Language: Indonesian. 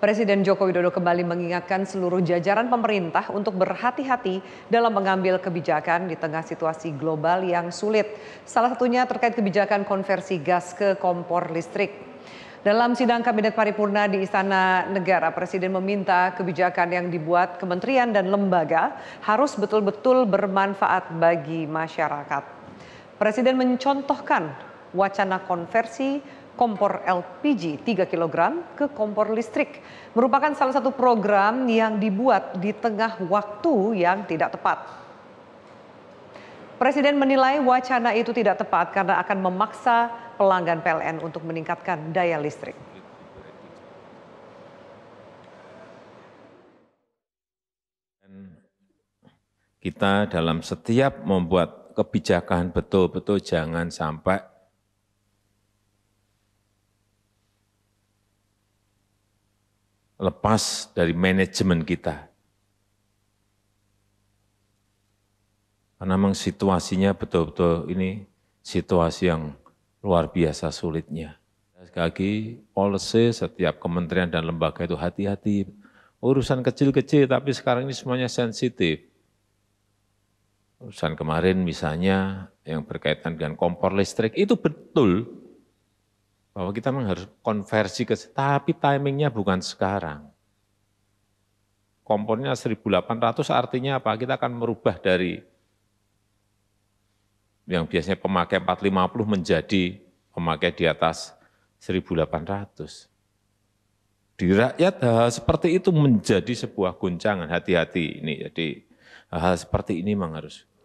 Presiden Joko Widodo kembali mengingatkan seluruh jajaran pemerintah untuk berhati-hati dalam mengambil kebijakan di tengah situasi global yang sulit. Salah satunya terkait kebijakan konversi gas ke kompor listrik. Dalam sidang Kabinet Paripurna di Istana Negara, Presiden meminta kebijakan yang dibuat kementerian dan lembaga harus betul-betul bermanfaat bagi masyarakat. Presiden mencontohkan wacana konversi kompor LPG 3 kg ke kompor listrik merupakan salah satu program yang dibuat di tengah waktu yang tidak tepat. Presiden menilai wacana itu tidak tepat karena akan memaksa pelanggan PLN untuk meningkatkan daya listrik. Kita dalam setiap membuat kebijakan betul-betul jangan sampai lepas dari manajemen kita. Karena memang situasinya betul-betul ini situasi yang luar biasa sulitnya. Sekali lagi, policy setiap kementerian dan lembaga itu hati-hati. Urusan kecil-kecil, tapi sekarang ini semuanya sensitif. Urusan kemarin misalnya yang berkaitan dengan kompor listrik, itu betul bahwa kita memang harus konversi ke, tapi timingnya bukan sekarang. Kompornya 1.800 artinya apa? Kita akan merubah dari yang biasanya pemakai 450 menjadi pemakai di atas 1.800. Di rakyat hal seperti itu menjadi sebuah guncangan, hati-hati ini. Jadi hal seperti ini memang harus